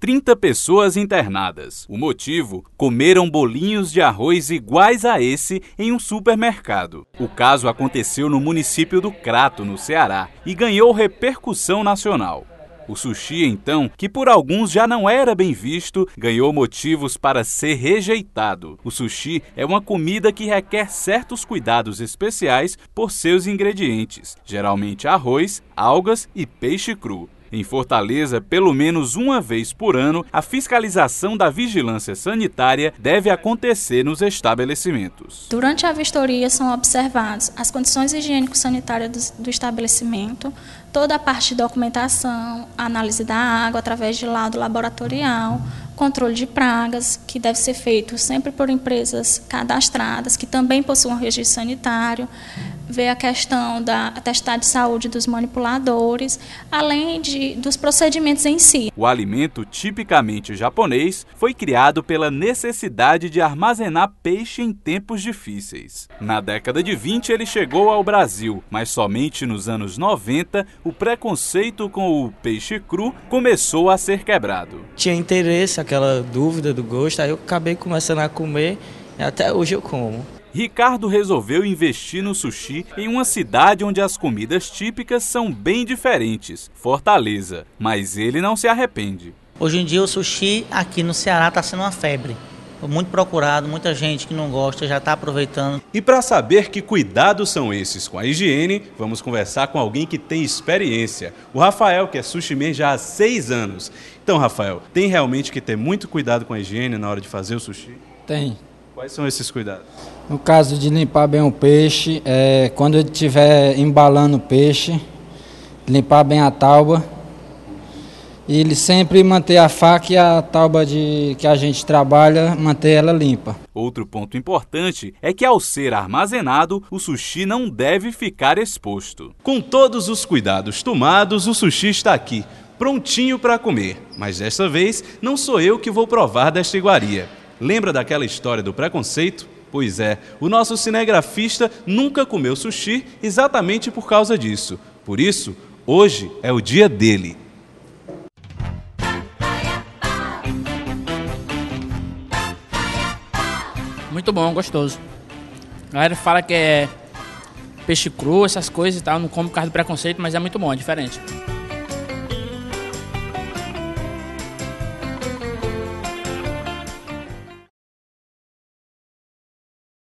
30 pessoas internadas. O motivo? Comeram bolinhos de arroz iguais a esse em um supermercado. O caso aconteceu no município do Crato, no Ceará, e ganhou repercussão nacional. O sushi, então, que por alguns já não era bem visto, ganhou motivos para ser rejeitado. O sushi é uma comida que requer certos cuidados especiais por seus ingredientes, geralmente arroz, algas e peixe cru. Em Fortaleza, pelo menos uma vez por ano, a fiscalização da vigilância sanitária deve acontecer nos estabelecimentos. Durante a vistoria são observados as condições higiênico-sanitárias do, do estabelecimento, toda a parte de documentação, análise da água através de laudo laboratorial, controle de pragas, que deve ser feito sempre por empresas cadastradas, que também possuem um registro sanitário, ver a questão da atestado de saúde dos manipuladores, além de, dos procedimentos em si. O alimento tipicamente japonês foi criado pela necessidade de armazenar peixe em tempos difíceis. Na década de 20 ele chegou ao Brasil, mas somente nos anos 90 o preconceito com o peixe cru começou a ser quebrado. Tinha interesse, aquela dúvida do gosto, aí eu acabei começando a comer e até hoje eu como. Ricardo resolveu investir no sushi em uma cidade onde as comidas típicas são bem diferentes, Fortaleza. Mas ele não se arrepende. Hoje em dia o sushi aqui no Ceará está sendo uma febre muito procurado, muita gente que não gosta já está aproveitando. E para saber que cuidados são esses com a higiene, vamos conversar com alguém que tem experiência. O Rafael, que é sushi man já há seis anos. Então, Rafael, tem realmente que ter muito cuidado com a higiene na hora de fazer o sushi? Tem, Quais são esses cuidados? No caso de limpar bem o peixe, é, quando ele estiver embalando o peixe, limpar bem a tauba e ele sempre manter a faca e a tauba de que a gente trabalha, manter ela limpa. Outro ponto importante é que ao ser armazenado, o sushi não deve ficar exposto. Com todos os cuidados tomados, o sushi está aqui, prontinho para comer. Mas desta vez, não sou eu que vou provar desta iguaria. Lembra daquela história do preconceito? Pois é, o nosso cinegrafista nunca comeu sushi exatamente por causa disso. Por isso, hoje é o dia dele. Muito bom, gostoso. A galera fala que é peixe cru, essas coisas e tal, não como por causa do preconceito, mas é muito bom, é diferente.